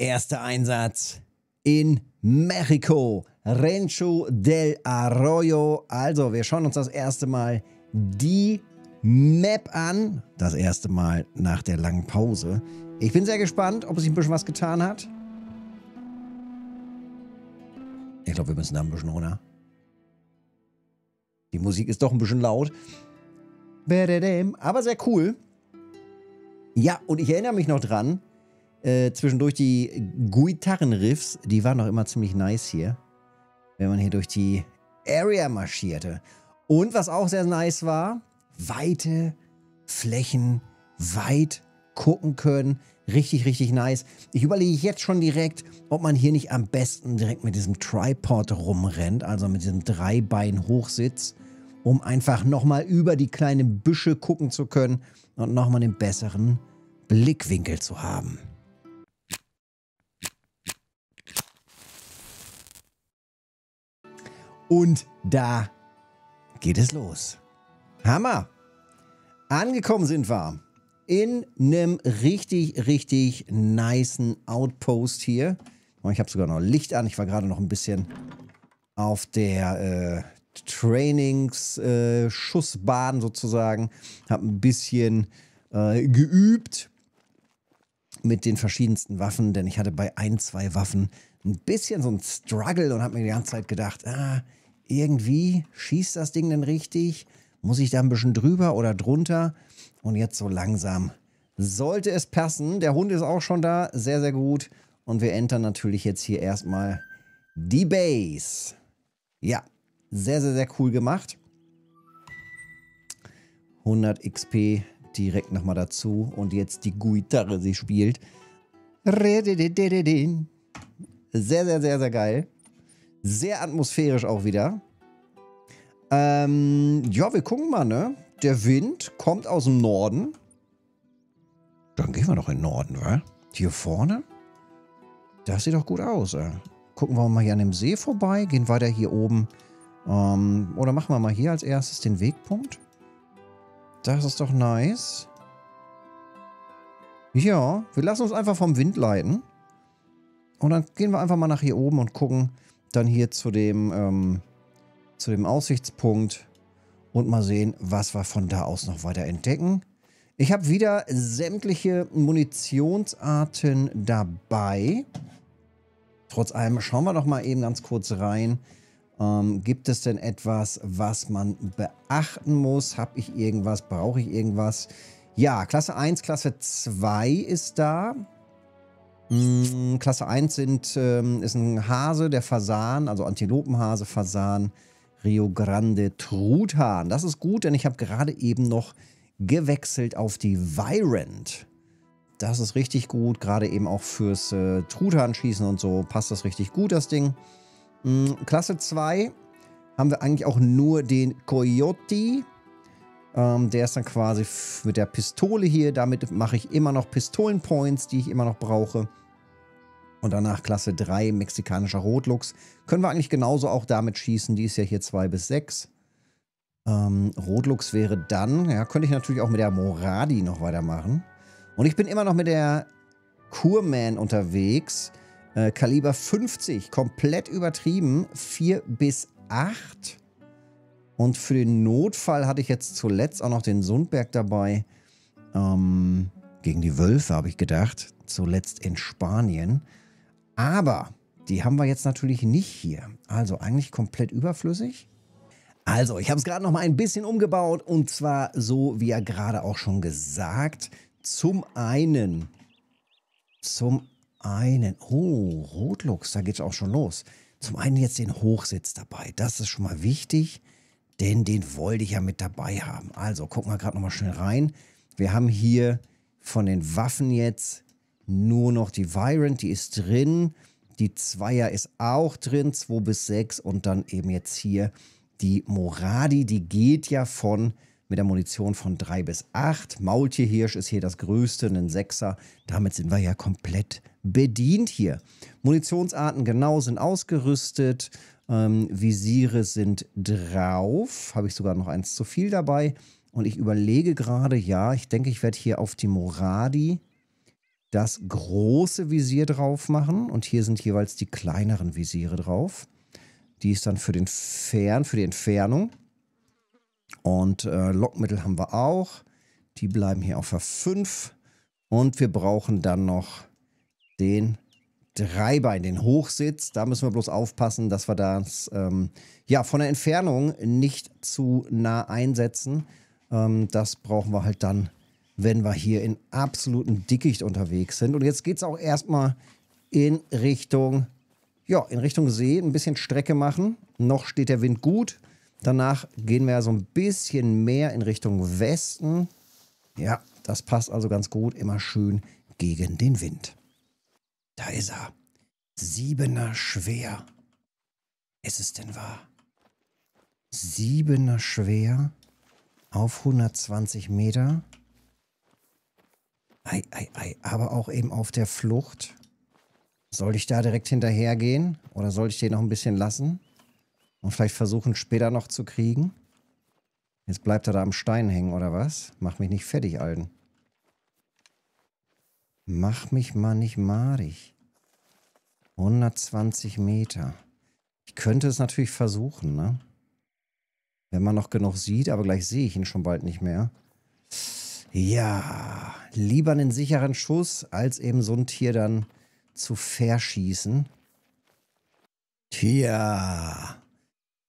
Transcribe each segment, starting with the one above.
Erster Einsatz in Mexiko, Rancho del Arroyo. Also, wir schauen uns das erste Mal die Map an. Das erste Mal nach der langen Pause. Ich bin sehr gespannt, ob es sich ein bisschen was getan hat. Ich glaube, wir müssen da ein bisschen runter. Die Musik ist doch ein bisschen laut. Aber sehr cool. Ja, und ich erinnere mich noch dran, äh, zwischendurch die Guitarrenriffs, die waren auch immer ziemlich nice hier, wenn man hier durch die Area marschierte. Und was auch sehr nice war, weite Flächen, weit gucken können. Richtig, richtig nice. Ich überlege jetzt schon direkt, ob man hier nicht am besten direkt mit diesem Tripod rumrennt, also mit diesem Dreibein-Hochsitz, um einfach nochmal über die kleinen Büsche gucken zu können und nochmal einen besseren Blickwinkel zu haben. Und da geht es los. Hammer! Angekommen sind wir in einem richtig, richtig niceen Outpost hier. Ich habe sogar noch Licht an. Ich war gerade noch ein bisschen auf der äh, Trainings-Schussbahn äh, sozusagen. Habe ein bisschen äh, geübt mit den verschiedensten Waffen, denn ich hatte bei ein, zwei Waffen ein bisschen so ein Struggle und habe mir die ganze Zeit gedacht, ah, irgendwie schießt das Ding denn richtig? Muss ich da ein bisschen drüber oder drunter? Und jetzt so langsam sollte es passen. Der Hund ist auch schon da, sehr, sehr gut. Und wir entern natürlich jetzt hier erstmal die Base. Ja, sehr, sehr, sehr cool gemacht. 100 XP direkt nochmal dazu. Und jetzt die Gitarre, sie spielt. Sehr, sehr, sehr, sehr geil. Sehr atmosphärisch auch wieder. Ähm, ja, wir gucken mal, ne? Der Wind kommt aus dem Norden. Dann gehen wir doch in den Norden, wa? Hier vorne? Das sieht doch gut aus, ey. Äh. Gucken wir mal hier an dem See vorbei, gehen weiter hier oben. Ähm, oder machen wir mal hier als erstes den Wegpunkt. Das ist doch nice. Ja, wir lassen uns einfach vom Wind leiten. Und dann gehen wir einfach mal nach hier oben und gucken, dann hier zu dem, ähm, zu dem Aussichtspunkt und mal sehen, was wir von da aus noch weiter entdecken. Ich habe wieder sämtliche Munitionsarten dabei. Trotz allem schauen wir doch mal eben ganz kurz rein. Ähm, gibt es denn etwas, was man beachten muss? Habe ich irgendwas? Brauche ich irgendwas? Ja, Klasse 1, Klasse 2 ist da. Mm, Klasse 1 sind, ähm, ist ein Hase, der Fasan, also Antilopenhase, Fasan, Rio Grande Truthahn. Das ist gut, denn ich habe gerade eben noch gewechselt auf die Virant. Das ist richtig gut, gerade eben auch fürs äh, Truthahn-Schießen und so passt das richtig gut, das Ding. Mm, Klasse 2 haben wir eigentlich auch nur den Coyote. Ähm, der ist dann quasi mit der Pistole hier. Damit mache ich immer noch Pistolenpoints, die ich immer noch brauche und danach Klasse 3 mexikanischer Rotluchs. Können wir eigentlich genauso auch damit schießen. Die ist ja hier 2 bis 6. Ähm, Rotluchs wäre dann, ja, könnte ich natürlich auch mit der Moradi noch weitermachen. Und ich bin immer noch mit der Kurman unterwegs. Äh, Kaliber 50, komplett übertrieben. 4 bis 8. Und für den Notfall hatte ich jetzt zuletzt auch noch den Sundberg dabei. Ähm, gegen die Wölfe habe ich gedacht. Zuletzt in Spanien. Aber die haben wir jetzt natürlich nicht hier. Also eigentlich komplett überflüssig. Also, ich habe es gerade noch mal ein bisschen umgebaut und zwar so, wie ja gerade auch schon gesagt. Zum einen, zum einen, oh, Rotlux, da geht es auch schon los. Zum einen jetzt den Hochsitz dabei. Das ist schon mal wichtig, denn den wollte ich ja mit dabei haben. Also, gucken wir gerade noch mal schnell rein. Wir haben hier von den Waffen jetzt nur noch die Virant, die ist drin. Die Zweier ist auch drin, 2 bis 6 und dann eben jetzt hier die Moradi, die geht ja von mit der Munition von 3 bis 8. Maultierhirsch ist hier das größte, ein Sechser. Damit sind wir ja komplett bedient hier. Munitionsarten genau sind ausgerüstet. Ähm, Visiere sind drauf. Habe ich sogar noch eins zu viel dabei. Und ich überlege gerade, ja, ich denke, ich werde hier auf die Moradi das große Visier drauf machen und hier sind jeweils die kleineren Visiere drauf. Die ist dann für den Fern, für die Entfernung. Und äh, Lockmittel haben wir auch. Die bleiben hier auf der 5. Und wir brauchen dann noch den Dreibein, den Hochsitz. Da müssen wir bloß aufpassen, dass wir das ähm, ja, von der Entfernung nicht zu nah einsetzen. Ähm, das brauchen wir halt dann wenn wir hier in absoluten Dickicht unterwegs sind. Und jetzt geht es auch erstmal in Richtung, ja, in Richtung See, ein bisschen Strecke machen. Noch steht der Wind gut. Danach gehen wir so ein bisschen mehr in Richtung Westen. Ja, das passt also ganz gut. Immer schön gegen den Wind. Da ist er. Siebener schwer. Ist es denn wahr? Siebener schwer auf 120 Meter. Ei, ei, ei. Aber auch eben auf der Flucht. Soll ich da direkt hinterhergehen? Oder soll ich den noch ein bisschen lassen? Und vielleicht versuchen, später noch zu kriegen? Jetzt bleibt er da am Stein hängen, oder was? Mach mich nicht fertig, Alten. Mach mich mal nicht madig. 120 Meter. Ich könnte es natürlich versuchen, ne? Wenn man noch genug sieht, aber gleich sehe ich ihn schon bald nicht mehr. Pff. Ja, lieber einen sicheren Schuss, als eben so ein Tier dann zu verschießen. Tja,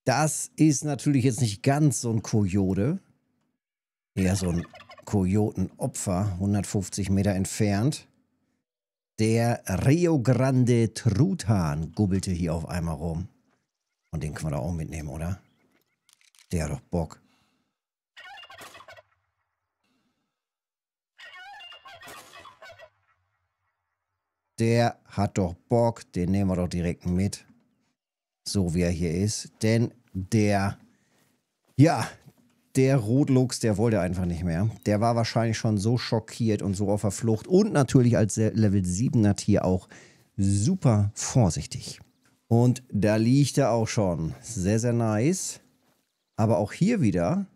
das ist natürlich jetzt nicht ganz so ein Kojode. Eher so ein Kojotenopfer, 150 Meter entfernt. Der Rio Grande Truthahn gubbelte hier auf einmal rum. Und den können wir doch auch mitnehmen, oder? Der hat doch Bock. der hat doch Bock, den nehmen wir doch direkt mit. So wie er hier ist. Denn der, ja, der Rotlux, der wollte einfach nicht mehr. Der war wahrscheinlich schon so schockiert und so auf der Flucht. Und natürlich als Level 7er Tier auch super vorsichtig. Und da liegt er auch schon. Sehr, sehr nice. Aber auch hier wieder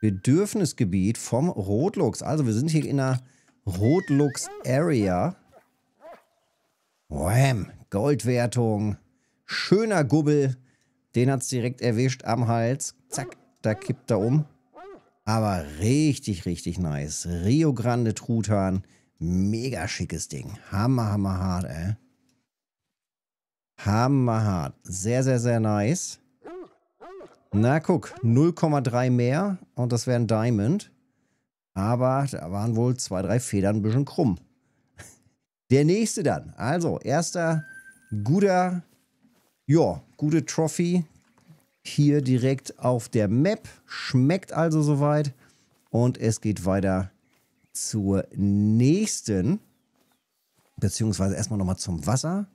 Bedürfnisgebiet vom Rotlux. Also wir sind hier in einer Rotlux Area. Wham, Goldwertung. Schöner Gubbel. Den hat es direkt erwischt am Hals. Zack, da kippt er um. Aber richtig, richtig nice. Rio Grande Truthahn. Mega schickes Ding. Hammer, hammer hart, ey. Hammer hart. Sehr, sehr, sehr nice. Na, guck. 0,3 mehr. Und das wäre ein Diamond. Aber da waren wohl zwei, drei Federn ein bisschen krumm. Der nächste dann. Also, erster guter, ja, gute Trophy. Hier direkt auf der Map. Schmeckt also soweit. Und es geht weiter zur nächsten. Beziehungsweise erstmal nochmal zum Wasser.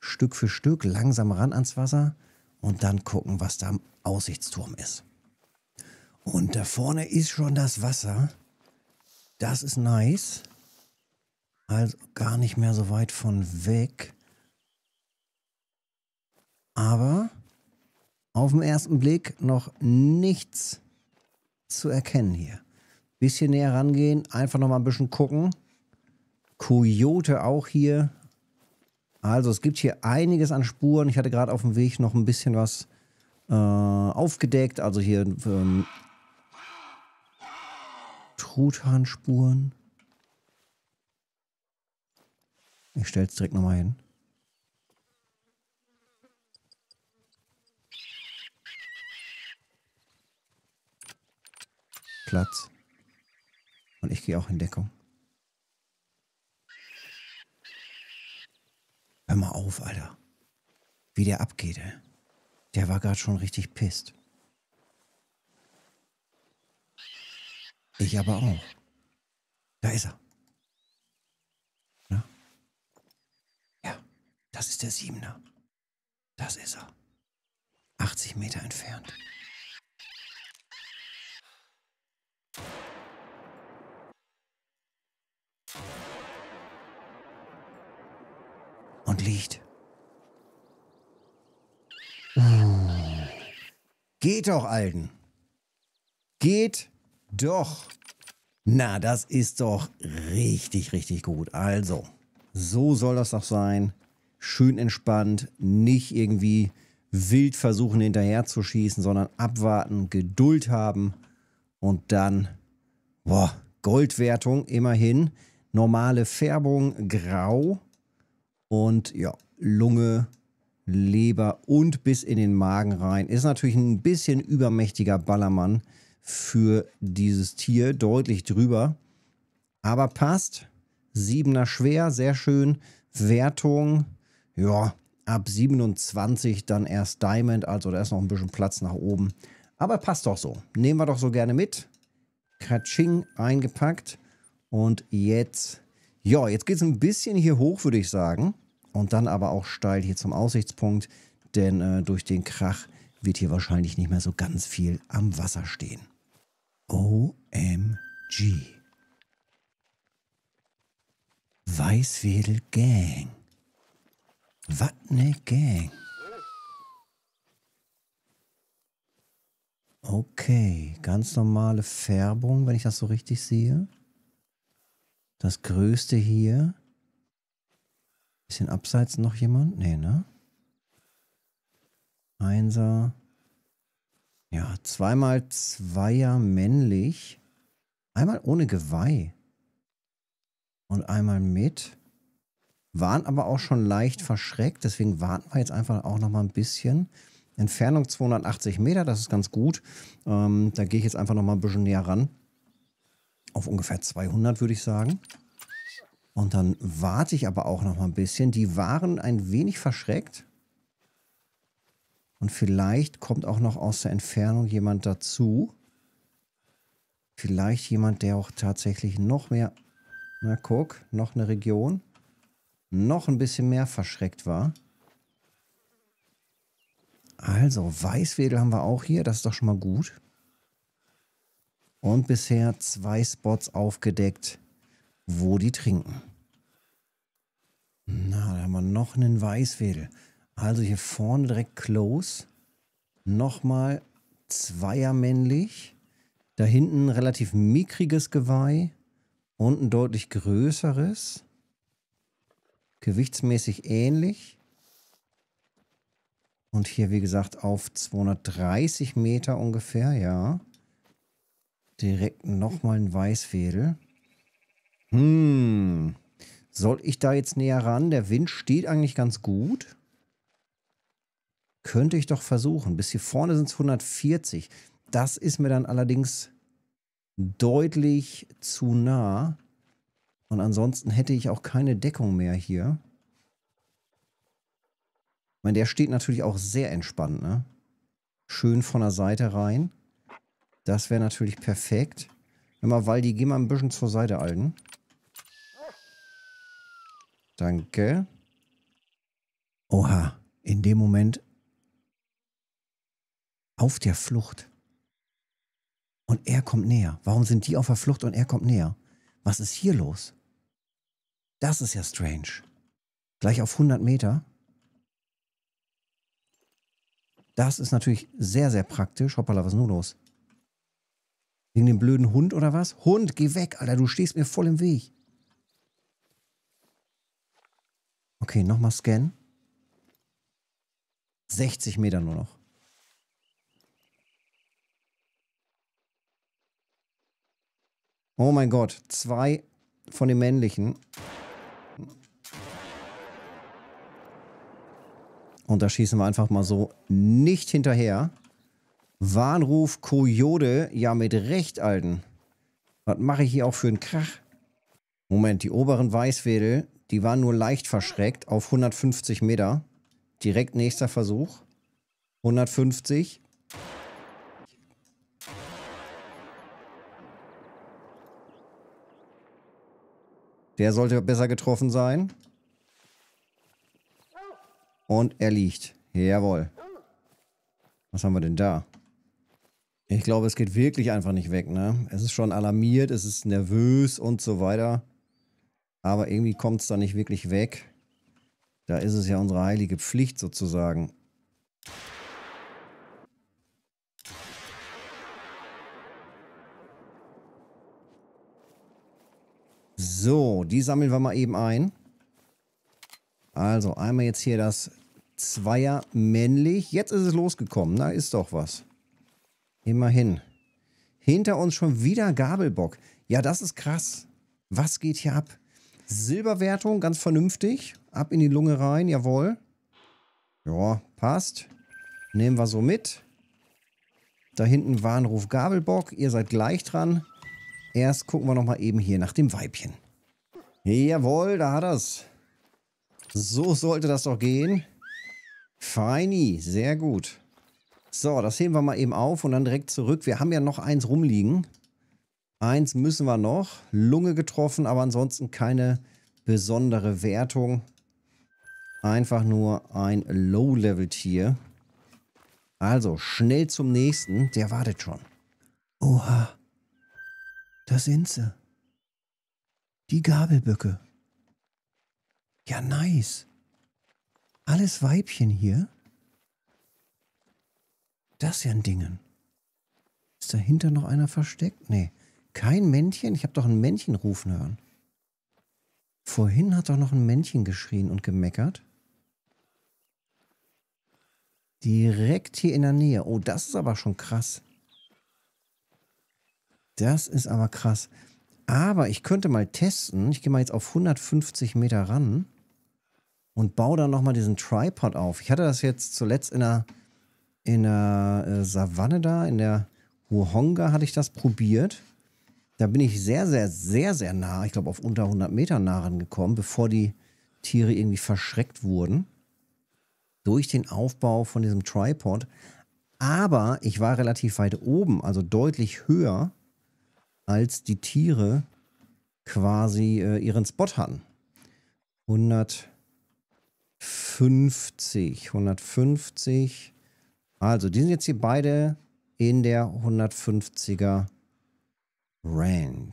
Stück für Stück langsam ran ans Wasser. Und dann gucken, was da am Aussichtsturm ist. Und da vorne ist schon das Wasser. Das ist nice. Also gar nicht mehr so weit von weg. Aber auf den ersten Blick noch nichts zu erkennen hier. Bisschen näher rangehen, einfach nochmal ein bisschen gucken. Coyote auch hier. Also es gibt hier einiges an Spuren. Ich hatte gerade auf dem Weg noch ein bisschen was äh, aufgedeckt. Also hier ähm, Truthannspuren. Ich stelle es direkt nochmal hin. Platz. Und ich gehe auch in Deckung. Hör mal auf, Alter. Wie der abgeht, ey. Der war gerade schon richtig pisst. Ich aber auch. Da ist er. Na? Ja, das ist der Siebener. Das ist er. 80 Meter entfernt. Und liegt. Geht doch, Alten. Geht doch. Na, das ist doch richtig, richtig gut. Also, so soll das doch sein. Schön entspannt, nicht irgendwie wild versuchen hinterher zu schießen, sondern abwarten, Geduld haben und dann, boah, Goldwertung immerhin, normale Färbung grau und ja, Lunge, Leber und bis in den Magen rein. Ist natürlich ein bisschen übermächtiger Ballermann für dieses Tier, deutlich drüber. Aber passt. Siebener schwer, sehr schön. Wertung, ja, ab 27 dann erst Diamond, also da ist noch ein bisschen Platz nach oben. Aber passt doch so. Nehmen wir doch so gerne mit. Katsching eingepackt. Und jetzt, ja, jetzt geht es ein bisschen hier hoch, würde ich sagen. Und dann aber auch steil hier zum Aussichtspunkt, denn äh, durch den Krach wird hier wahrscheinlich nicht mehr so ganz viel am Wasser stehen. OMG. Weißwedel Gang. Wat ne Gang. Okay, ganz normale Färbung, wenn ich das so richtig sehe. Das größte hier. Bisschen abseits noch jemand? Nee, ne? Einser. Ja, zweimal Zweier männlich. Einmal ohne Geweih. Und einmal mit. Waren aber auch schon leicht verschreckt. Deswegen warten wir jetzt einfach auch noch mal ein bisschen. Entfernung 280 Meter, das ist ganz gut. Ähm, da gehe ich jetzt einfach noch mal ein bisschen näher ran. Auf ungefähr 200 würde ich sagen. Und dann warte ich aber auch noch mal ein bisschen. Die waren ein wenig verschreckt. Und vielleicht kommt auch noch aus der Entfernung jemand dazu. Vielleicht jemand, der auch tatsächlich noch mehr, na guck, noch eine Region, noch ein bisschen mehr verschreckt war. Also, Weißwedel haben wir auch hier, das ist doch schon mal gut. Und bisher zwei Spots aufgedeckt, wo die trinken. Na, da haben wir noch einen Weißwedel. Also hier vorne direkt close. Nochmal zweiermännlich. Da hinten ein relativ mickriges Geweih und ein deutlich größeres. Gewichtsmäßig ähnlich. Und hier, wie gesagt, auf 230 Meter ungefähr, ja. Direkt nochmal ein Weißfädel. Hm. Soll ich da jetzt näher ran? Der Wind steht eigentlich ganz gut. Könnte ich doch versuchen. Bis hier vorne sind es 140. Das ist mir dann allerdings deutlich zu nah. Und ansonsten hätte ich auch keine Deckung mehr hier. Ich meine, der steht natürlich auch sehr entspannt, ne? Schön von der Seite rein. Das wäre natürlich perfekt. Immer weil die geh mal ein bisschen zur Seite, Alten. Danke. Oha, in dem Moment auf der Flucht. Und er kommt näher. Warum sind die auf der Flucht und er kommt näher? Was ist hier los? Das ist ja strange. Gleich auf 100 Meter. Das ist natürlich sehr, sehr praktisch. Hoppala, was ist nun los? Wegen dem blöden Hund oder was? Hund, geh weg, Alter, du stehst mir voll im Weg. Okay, nochmal scannen. 60 Meter nur noch. Oh mein Gott, zwei von den männlichen. Und da schießen wir einfach mal so nicht hinterher. Warnruf Kojote, ja mit Recht, Alten. Was mache ich hier auch für einen Krach? Moment, die oberen Weißwedel, die waren nur leicht verschreckt auf 150 Meter. Direkt nächster Versuch. 150. Der sollte besser getroffen sein. Und er liegt. Jawohl. Was haben wir denn da? Ich glaube, es geht wirklich einfach nicht weg, ne? Es ist schon alarmiert, es ist nervös und so weiter. Aber irgendwie kommt es da nicht wirklich weg. Da ist es ja unsere heilige Pflicht sozusagen. So, die sammeln wir mal eben ein. Also, einmal jetzt hier das Zweier männlich. Jetzt ist es losgekommen. Na, ist doch was. Immerhin. Hinter uns schon wieder Gabelbock. Ja, das ist krass. Was geht hier ab? Silberwertung, ganz vernünftig. Ab in die Lunge rein, jawohl. Ja, passt. Nehmen wir so mit. Da hinten Warnruf Gabelbock. Ihr seid gleich dran. Erst gucken wir nochmal eben hier nach dem Weibchen. Jawohl, da hat er's. So sollte das doch gehen. Feini, sehr gut. So, das heben wir mal eben auf und dann direkt zurück. Wir haben ja noch eins rumliegen. Eins müssen wir noch. Lunge getroffen, aber ansonsten keine besondere Wertung. Einfach nur ein Low-Level-Tier. Also, schnell zum nächsten. Der wartet schon. Oha. Da sind sie. Die Gabelböcke. Ja, nice. Alles Weibchen hier. Das ist ja ein Ding. Ist dahinter noch einer versteckt? Nee. Kein Männchen? Ich habe doch ein Männchen rufen ne? hören. Vorhin hat doch noch ein Männchen geschrien und gemeckert. Direkt hier in der Nähe. Oh, das ist aber schon krass. Das ist aber krass. Aber ich könnte mal testen. Ich gehe mal jetzt auf 150 Meter ran und baue dann nochmal diesen Tripod auf. Ich hatte das jetzt zuletzt in der, in der äh, Savanne da, in der Huhonga hatte ich das probiert. Da bin ich sehr, sehr, sehr, sehr nah, ich glaube auf unter 100 Meter nah rangekommen, bevor die Tiere irgendwie verschreckt wurden. Durch den Aufbau von diesem Tripod. Aber ich war relativ weit oben, also deutlich höher als die Tiere quasi äh, ihren Spot hatten. 150, 150. Also, die sind jetzt hier beide in der 150er Range.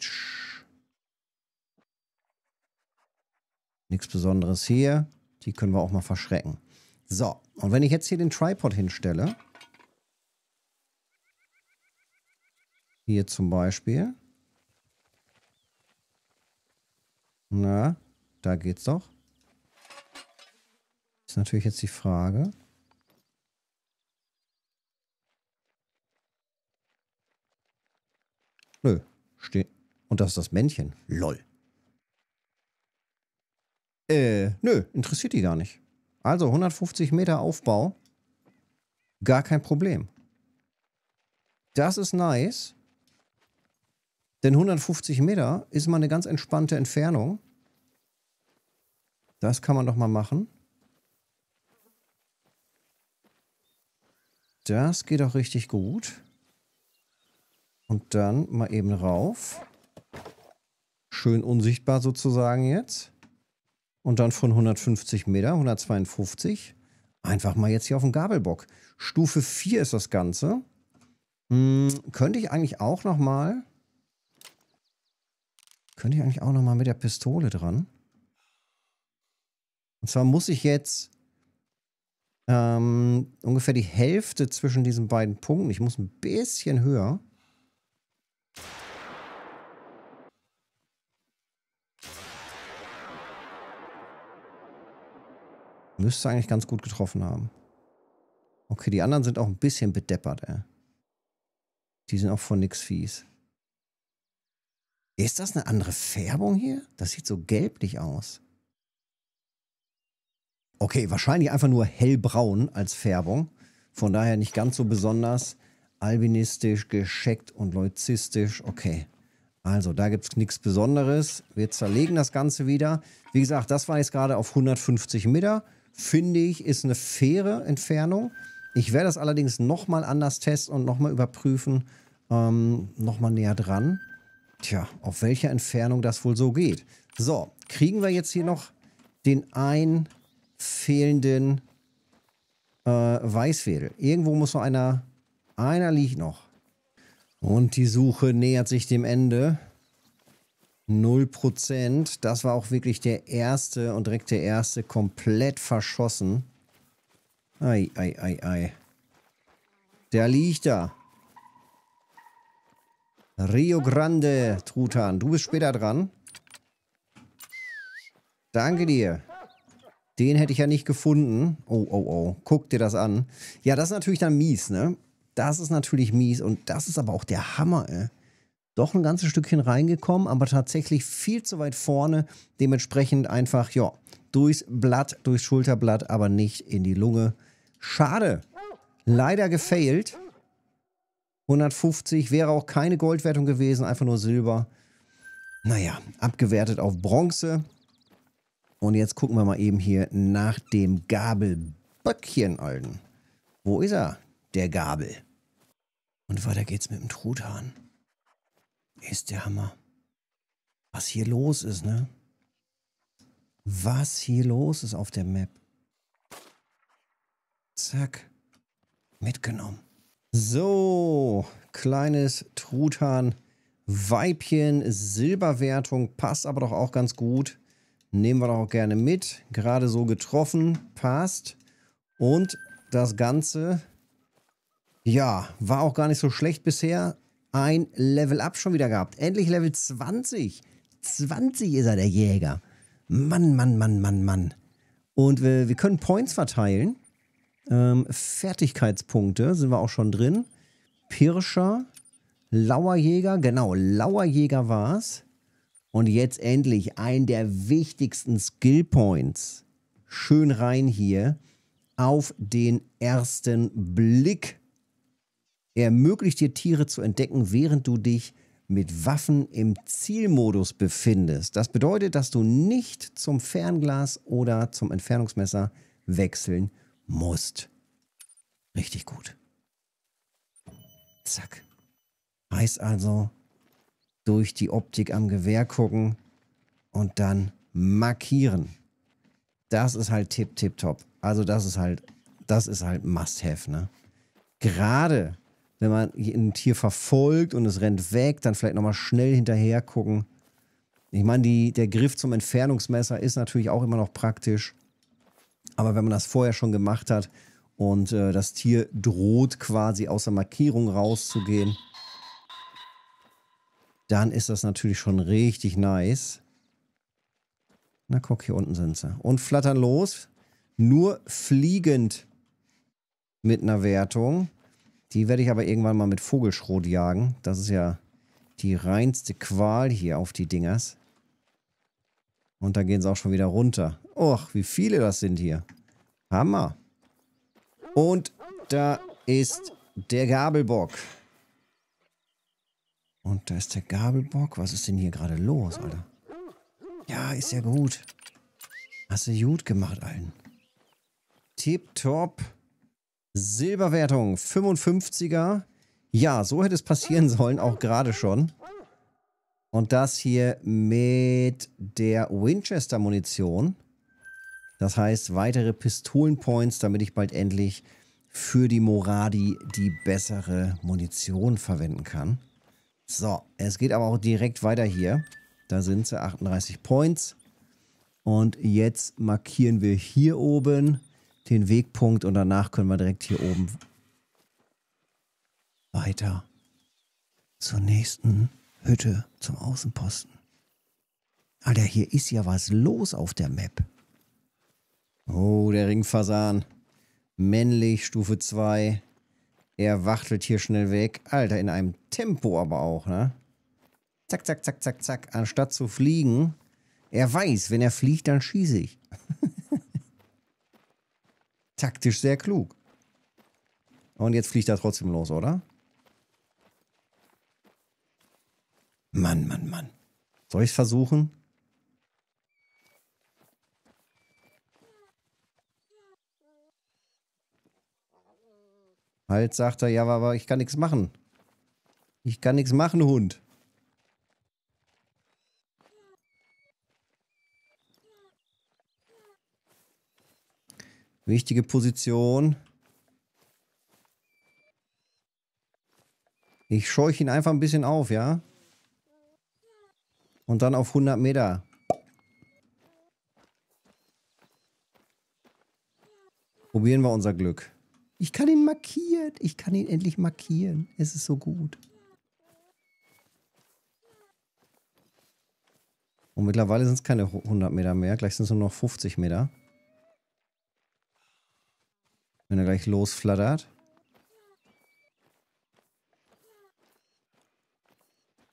Nichts Besonderes hier. Die können wir auch mal verschrecken. So, und wenn ich jetzt hier den Tripod hinstelle, hier zum Beispiel, Na, da geht's doch. Ist natürlich jetzt die Frage. Nö, steht. Und das ist das Männchen. Lol. Äh, nö, interessiert die gar nicht. Also 150 Meter Aufbau. Gar kein Problem. Das ist nice. Denn 150 Meter ist mal eine ganz entspannte Entfernung. Das kann man doch mal machen. Das geht auch richtig gut. Und dann mal eben rauf. Schön unsichtbar sozusagen jetzt. Und dann von 150 Meter, 152. Einfach mal jetzt hier auf den Gabelbock. Stufe 4 ist das Ganze. Hm, könnte ich eigentlich auch nochmal könnte ich eigentlich auch nochmal mit der Pistole dran? Und zwar muss ich jetzt ähm, ungefähr die Hälfte zwischen diesen beiden Punkten. Ich muss ein bisschen höher. Müsste eigentlich ganz gut getroffen haben. Okay, die anderen sind auch ein bisschen bedeppert, ey. Die sind auch von nix fies. Ist das eine andere Färbung hier? Das sieht so gelblich aus. Okay, wahrscheinlich einfach nur hellbraun als Färbung. Von daher nicht ganz so besonders albinistisch, gescheckt und leuzistisch. Okay. Also, da gibt es nichts Besonderes. Wir zerlegen das Ganze wieder. Wie gesagt, das war jetzt gerade auf 150 Meter. Finde ich, ist eine faire Entfernung. Ich werde das allerdings nochmal anders testen und nochmal überprüfen. Ähm, nochmal näher dran. Tja, auf welcher Entfernung das wohl so geht. So, kriegen wir jetzt hier noch den einen fehlenden äh, Weißwedel. Irgendwo muss noch einer... Einer liegt noch. Und die Suche nähert sich dem Ende. 0%. Das war auch wirklich der erste und direkt der erste komplett verschossen. Ei, ei, ei, ei. Der liegt da. Rio Grande, Truthahn. Du bist später dran. Danke dir. Den hätte ich ja nicht gefunden. Oh, oh, oh. Guck dir das an. Ja, das ist natürlich dann mies, ne? Das ist natürlich mies und das ist aber auch der Hammer, ey. Äh. Doch ein ganzes Stückchen reingekommen, aber tatsächlich viel zu weit vorne. Dementsprechend einfach, ja, durchs Blatt, durchs Schulterblatt, aber nicht in die Lunge. Schade. Leider gefailt. 150 wäre auch keine Goldwertung gewesen, einfach nur Silber. Naja, abgewertet auf Bronze. Und jetzt gucken wir mal eben hier nach dem Gabelböckchen, Alten. Wo ist er? Der Gabel. Und weiter geht's mit dem Truthahn. Ist der Hammer. Was hier los ist, ne? Was hier los ist auf der Map. Zack. Mitgenommen. So, kleines Truthahn. Weibchen, Silberwertung, passt aber doch auch ganz gut. Nehmen wir doch auch gerne mit. Gerade so getroffen, passt. Und das Ganze, ja, war auch gar nicht so schlecht bisher. Ein Level-Up schon wieder gehabt. Endlich Level 20. 20 ist er, der Jäger. Mann, Mann, Mann, Mann, Mann. Und wir, wir können Points verteilen. Ähm, Fertigkeitspunkte sind wir auch schon drin. Pirscher, Lauerjäger, genau, Lauerjäger war's. Und jetzt endlich ein der wichtigsten Skillpoints. Schön rein hier. Auf den ersten Blick. Er ermöglicht dir Tiere zu entdecken, während du dich mit Waffen im Zielmodus befindest. Das bedeutet, dass du nicht zum Fernglas oder zum Entfernungsmesser wechseln musst musst. Richtig gut. Zack. Heißt also, durch die Optik am Gewehr gucken und dann markieren. Das ist halt tip, tip, top. Also das ist halt, das ist halt must have, ne? Gerade wenn man ein Tier verfolgt und es rennt weg, dann vielleicht nochmal schnell hinterher gucken. Ich meine, die, der Griff zum Entfernungsmesser ist natürlich auch immer noch praktisch. Aber wenn man das vorher schon gemacht hat und äh, das Tier droht quasi aus der Markierung rauszugehen, dann ist das natürlich schon richtig nice. Na guck, hier unten sind sie. Und flattern los. Nur fliegend mit einer Wertung. Die werde ich aber irgendwann mal mit Vogelschrot jagen. Das ist ja die reinste Qual hier auf die Dingers. Und da gehen sie auch schon wieder runter. Och, wie viele das sind hier. Hammer. Und da ist der Gabelbock. Und da ist der Gabelbock. Was ist denn hier gerade los, Alter? Ja, ist ja gut. Hast du gut gemacht, allen. Tipptopp. Silberwertung. 55er. Ja, so hätte es passieren sollen, auch gerade schon. Und das hier mit der Winchester-Munition. Das heißt, weitere Pistolenpoints, damit ich bald endlich für die Moradi die bessere Munition verwenden kann. So, es geht aber auch direkt weiter hier. Da sind sie, 38 Points. Und jetzt markieren wir hier oben den Wegpunkt und danach können wir direkt hier oben weiter zur nächsten Hütte, zum Außenposten. Alter, hier ist ja was los auf der Map. Oh, der Ringfasan. Männlich, Stufe 2. Er wachtelt hier schnell weg. Alter, in einem Tempo aber auch, ne? Zack, zack, zack, zack, zack. Anstatt zu fliegen. Er weiß, wenn er fliegt, dann schieße ich. Taktisch sehr klug. Und jetzt fliegt er trotzdem los, oder? Mann, Mann, Mann. Soll ich es versuchen? Halt sagt er, ja, aber ich kann nichts machen. Ich kann nichts machen, Hund. Wichtige Position. Ich scheuche ihn einfach ein bisschen auf, ja? Und dann auf 100 Meter. Probieren wir unser Glück. Ich kann ihn markieren. Ich kann ihn endlich markieren. Es ist so gut. Und mittlerweile sind es keine 100 Meter mehr. Gleich sind es nur noch 50 Meter. Wenn er gleich losflattert.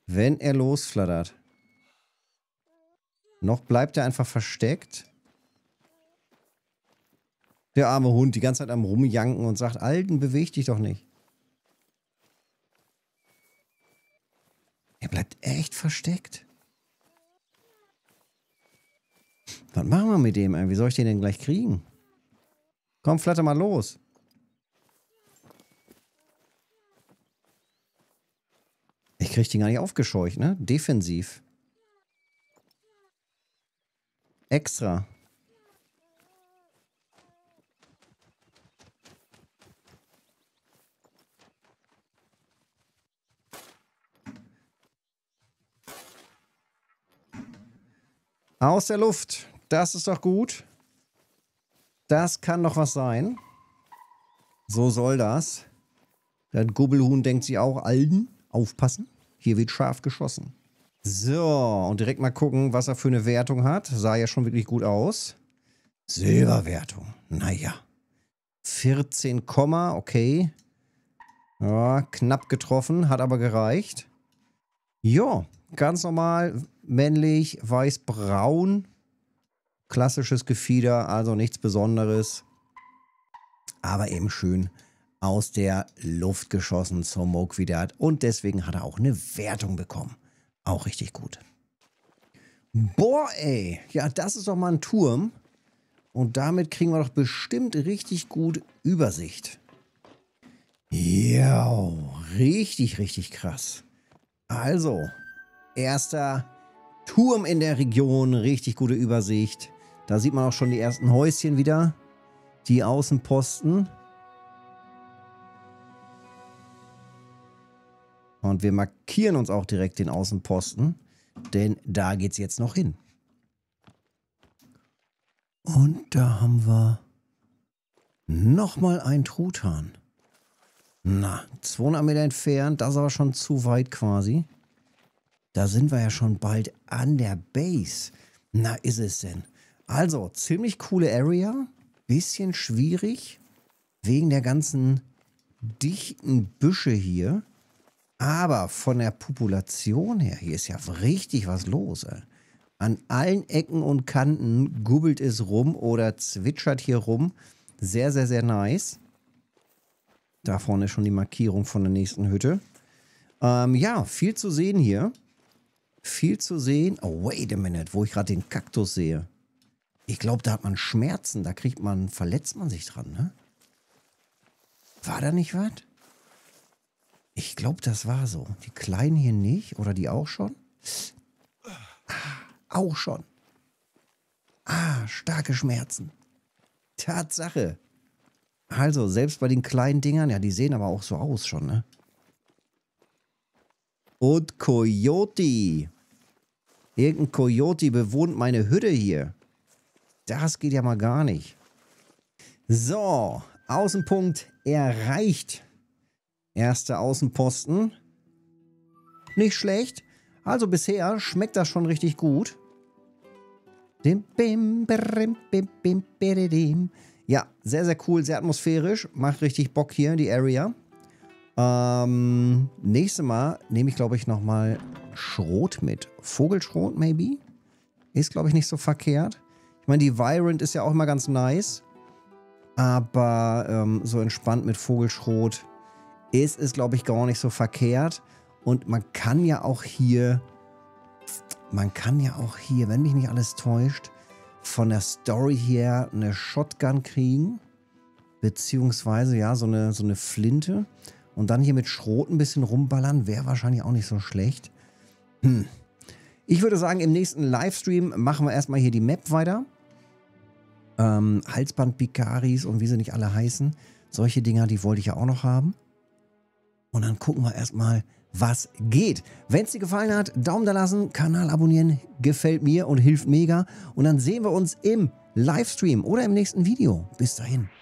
Wenn er losflattert. Noch bleibt er einfach versteckt. Der arme Hund, die ganze Zeit am Rumjanken und sagt, Alten, beweg dich doch nicht. Er bleibt echt versteckt. Was machen wir mit dem? Ey? Wie soll ich den denn gleich kriegen? Komm, flatter mal los. Ich krieg den gar nicht aufgescheucht, ne? Defensiv. Extra. Aus der Luft. Das ist doch gut. Das kann doch was sein. So soll das. Der Gubbelhuhn denkt sich auch, Alden, aufpassen. Hier wird scharf geschossen. So, und direkt mal gucken, was er für eine Wertung hat. Sah ja schon wirklich gut aus. Silberwertung. Naja. 14, okay. Ja, knapp getroffen, hat aber gereicht. Ja, ganz normal, männlich, weiß-braun. Klassisches Gefieder, also nichts Besonderes. Aber eben schön aus der Luft geschossen zum Moquidat. Und deswegen hat er auch eine Wertung bekommen. Auch richtig gut. Boah, ey. Ja, das ist doch mal ein Turm. Und damit kriegen wir doch bestimmt richtig gut Übersicht. Ja, richtig, richtig krass. Also, erster Turm in der Region, richtig gute Übersicht. Da sieht man auch schon die ersten Häuschen wieder, die Außenposten. Und wir markieren uns auch direkt den Außenposten, denn da geht es jetzt noch hin. Und da haben wir nochmal einen Truthahn. Na, 200 Meter entfernt, das ist aber schon zu weit quasi. Da sind wir ja schon bald an der Base. Na, ist es denn. Also, ziemlich coole Area. Bisschen schwierig. Wegen der ganzen dichten Büsche hier. Aber von der Population her, hier ist ja richtig was los. Ey. An allen Ecken und Kanten gubbelt es rum oder zwitschert hier rum. Sehr, sehr, sehr nice. Da vorne ist schon die Markierung von der nächsten Hütte. Ähm, ja, viel zu sehen hier. Viel zu sehen. Oh, wait a minute, wo ich gerade den Kaktus sehe. Ich glaube, da hat man Schmerzen. Da kriegt man, verletzt man sich dran, ne? War da nicht was? Ich glaube, das war so. Die Kleinen hier nicht. Oder die auch schon? Ah, auch schon. Ah, starke Schmerzen. Tatsache. Also, selbst bei den kleinen Dingern, ja, die sehen aber auch so aus schon, ne? Und Coyote. Irgendein Coyote bewohnt meine Hütte hier. Das geht ja mal gar nicht. So, Außenpunkt erreicht. Erster Außenposten. Nicht schlecht. Also bisher schmeckt das schon richtig gut. Dim, bim, bim, bim, bim, bim, bim, bim. Ja, sehr, sehr cool, sehr atmosphärisch. Macht richtig Bock hier, in die Area. Ähm, nächstes Mal nehme ich, glaube ich, nochmal Schrot mit. Vogelschrot, maybe? Ist, glaube ich, nicht so verkehrt. Ich meine, die Virant ist ja auch immer ganz nice. Aber ähm, so entspannt mit Vogelschrot ist es, glaube ich, gar nicht so verkehrt. Und man kann ja auch hier, man kann ja auch hier, wenn mich nicht alles täuscht, von der Story her eine Shotgun kriegen, beziehungsweise ja, so eine, so eine Flinte und dann hier mit Schrot ein bisschen rumballern, wäre wahrscheinlich auch nicht so schlecht. Hm. Ich würde sagen, im nächsten Livestream machen wir erstmal hier die Map weiter. Ähm, Halsband-Pikaris und wie sie nicht alle heißen. Solche Dinger, die wollte ich ja auch noch haben. Und dann gucken wir erstmal, was geht. Wenn es dir gefallen hat, Daumen da lassen, Kanal abonnieren, gefällt mir und hilft mega. Und dann sehen wir uns im Livestream oder im nächsten Video. Bis dahin.